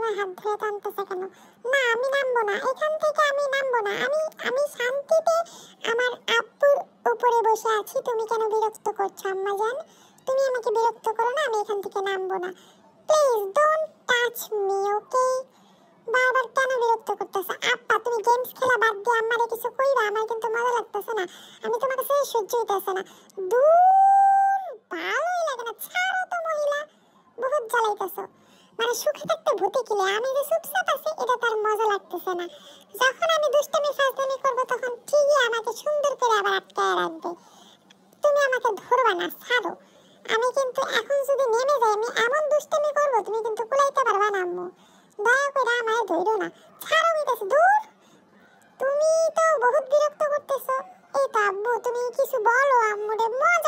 আমার হাত ধরে টানতেছে কেন না আমি নামবো না এখান থেকে আমি নামবো না আমি আমি শান্তিতে আমার আব্বুর উপরে বসে আছি তুমি কেন বিরক্ত করছো আম্মা জান তুমি আমাকে বিরক্ত করো না আমি এখান থেকে নামবো না please don't touch me okay বারবার কেন বিরক্ত করতেছে আপা তুমি গেমস খেলা বাদ দিয়ে আমারে কিছু কইবা আমার কিন্তু মজা লাগতেছে না আমি তোমার কাছে সহ্য হইতেছে না দূর ভালোই লাগে না ছাড়ো তো মহিলা বহুত জ্বালাইতেছো মানে সুখে থাকতে ভূতে কিলে আমি যে চুপচাপ আছি এটা তার মজা লাগতেছে না যখন আমি দুষ্টামি ফাজদামি করব তখন ঠিকই আমাকে সুন্দর করে আবার আটকায় রাখবে তুমি আমাকে ধরবা না ছাড়ো আমি কিন্তু এখন যদি নেমে যাই আমি এমন দুষ্টামি করব তুমি কিন্তু কুলাইতে পারবা না আম্মু দয়া করে আমায় ধরো না ছাড়ো কইতাছি দূর তুমি তো বহুত বিরক্ত করতেছো এই তো আব্বু তুমি কিছু বলো আম্মুরে মন